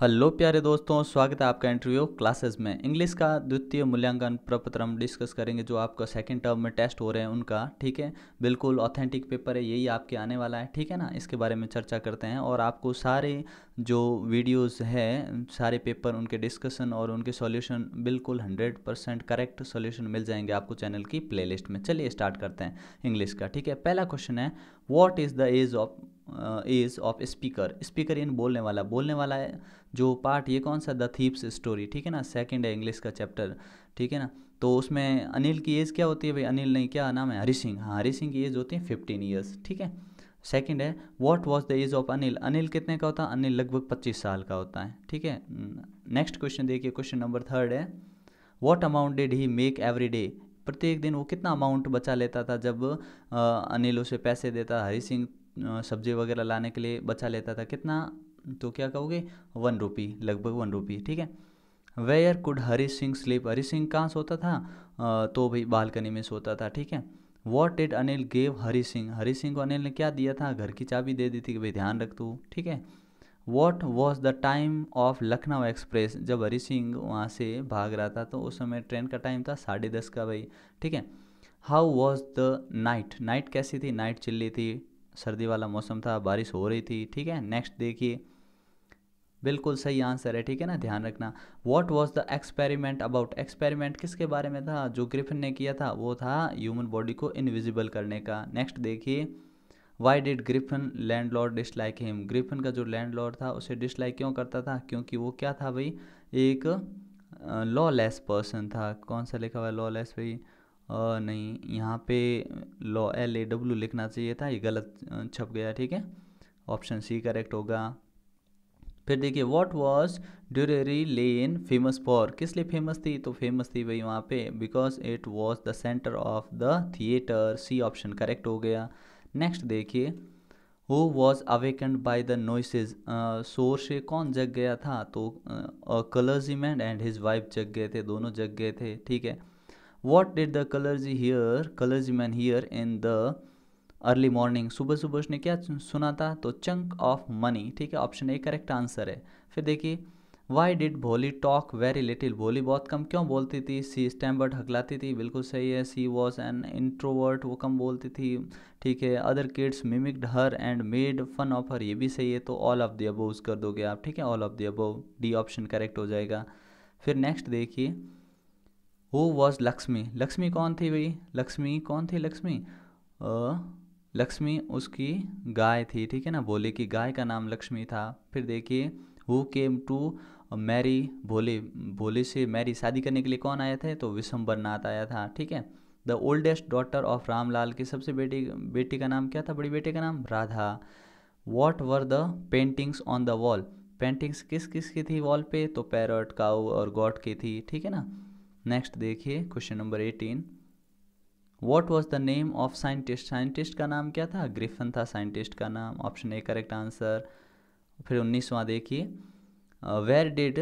hello प्यारे दोस्तों स्वागत है आपका इंटरव्यू क्लासेस में इंग्लिश का द्वितीय मूल्यांकन प्रपत्र हम डिस्कस करेंगे जो आपका सेकंड टर्म में टेस्ट हो रहे हैं उनका ठीक है बिल्कुल ऑथेंटिक पेपर है यही आपके आने वाला है ठीक है ना इसके बारे में चर्चा करते हैं और आपको सारे जो वीडियोस हैं सारे पेपर उनके डिस्कशन और उनके सॉल्यूशन बिल्कुल 100 परसेंट करेक्ट सॉल्यूशन मिल जाएंगे आपको चैनल की प्लेलिस्ट में चलिए स्टार्ट करते हैं इंग्लिश का ठीक है पहला क्वेश्चन है what is the age of age of speaker speaker इन बोलने वाला बोलने वाला है जो पार्ट ये कौन सा द थीप्स स्टोरी ठीक है ना सेकेंड है इंग्लिश का चैप्टर ठीक है ना तो उसमें अनिल की एज क्या होती है भाई अनिल नहीं क्या नाम है हरी सिंह हाँ हरी सिंह की एज होती है फिफ्टीन ईयर्स ठीक है सेकंड है what was the age of Anil Anil कितने का होता है अनिल लगभग 25 साल का होता है ठीक है नेक्स्ट क्वेश्चन देखिए क्वेश्चन नंबर थर्ड है what amount did he make every day प्रत्येक दिन वो कितना अमाउंट बचा लेता था जब आ, अनिल उसे पैसे देता हरी सिंह सब्जी वगैरह लाने के लिए बचा लेता था कितना तो क्या कहोगे वन रुपी लगभग वन रुपी ठीक है where could Hari Singh sleep Hari Singh कहाँ सोता था आ, तो भाई बालकनी में सोता था ठीक है what did Anil gave Hari Singh Hari Singh को अनिल ने क्या दिया था घर की चाबी दे दी थी कि भाई ध्यान रख तू ठीक है what was the time of Lucknow express जब हरी सिंह वहाँ से भाग रहा था तो उस समय ट्रेन का टाइम था साढ़े दस का भाई ठीक है how was the night night कैसी थी नाइट चिल्ली थी सर्दी वाला मौसम था बारिश हो रही थी ठीक है नेक्स्ट देखिए बिल्कुल सही आंसर है ठीक है ना ध्यान रखना what was the experiment about experiment किसके बारे में था जो ग्रिफिन ने किया था वो था ह्यूमन बॉडी को इनविजिबल करने का नेक्स्ट देखिए why did Griffin landlord dislike him Griffin का जो लैंड लॉर्ड था उसे डिसलाइक क्यों करता था क्योंकि वो क्या था भाई एक लॉ लेस पर्सन था कौन सा लिखा हुआ है लॉ लेस भाई नहीं यहाँ पे लॉ एल ए डब्ल्यू लिखना चाहिए था ये गलत छप गया ठीक है ऑप्शन सी करेक्ट होगा फिर देखिए what was Drury Lane famous for किस लिए फेमस थी तो फेमस थी भाई वहाँ पे because it was the centre of the theatre C option correct हो गया नेक्स्ट देखिए who was awakened by the noises शोर से कौन जग गया था तो मैन एंड हिज वाइफ जग गए थे दोनों जग गए थे ठीक है what did the clergy hear man hear in the early morning सुबह सुबह उसने क्या सुना था तो चंक ऑफ मनी ठीक है ऑप्शन ए करेक्ट आंसर है फिर देखिए why did Bholi talk very little Bholi बहुत कम क्यों बोलती थी सी स्टैम्बर्ड हकलाती थी बिल्कुल सही है सी वॉज एन इंट्रोवर्ट वो कम बोलती थी ठीक है other kids mimicked her and made fun of her ये भी सही है तो ऑल ऑफ द अबोव कर दोगे आप ठीक है all of the above D option correct हो जाएगा फिर नेक्स्ट देखिए हु वॉज लक्ष्मी लक्ष्मी कौन थी भाई लक्ष्मी कौन थी लक्ष्मी लक्ष्मी उसकी गाय थी ठीक है ना भोले की गाय का नाम लक्ष्मी था फिर देखिए who came to marry Bhole Bhole से मैरी शादी करने के लिए कौन आया था तो विशंबर नाथ आया था ठीक है the oldest daughter of Ramlal की सबसे बेटी बेटी का नाम क्या था बड़ी बेटे का नाम Radha what were the paintings on the wall paintings किस किस की थी वॉल पे तो पैरट काउ और गॉड की थी ठीक है ना नेक्स्ट देखिए question number eighteen what was the name of scientist scientist का नाम क्या था ग्रिफन था साइंटिस्ट का नाम ऑप्शन ए करेक्ट आंसर फिर उन्नीसवां देखिए where did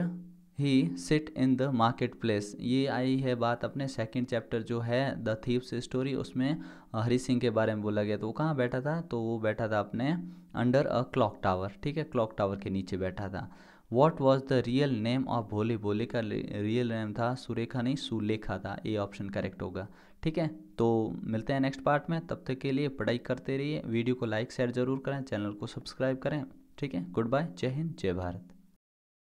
he sit in the market place ये आई है बात अपने सेकेंड चैप्टर जो है द थीप्स स्टोरी उसमें uh, हरि सिंह के बारे में बोला गया तो वो कहाँ बैठा था तो वो बैठा था अपने अंडर अ क्लॉक टावर ठीक है क्लॉक टावर के नीचे बैठा था what was the real name of Bhole Bhole का रियल नेम था सुरेखा नहीं सुलेखा था ए ऑप्शन करेक्ट होगा ठीक है तो मिलते हैं नेक्स्ट पार्ट में तब तक के लिए पढ़ाई करते रहिए वीडियो को लाइक शेयर जरूर करें चैनल को सब्सक्राइब करें ठीक है गुड बाय जय हिंद जय भारत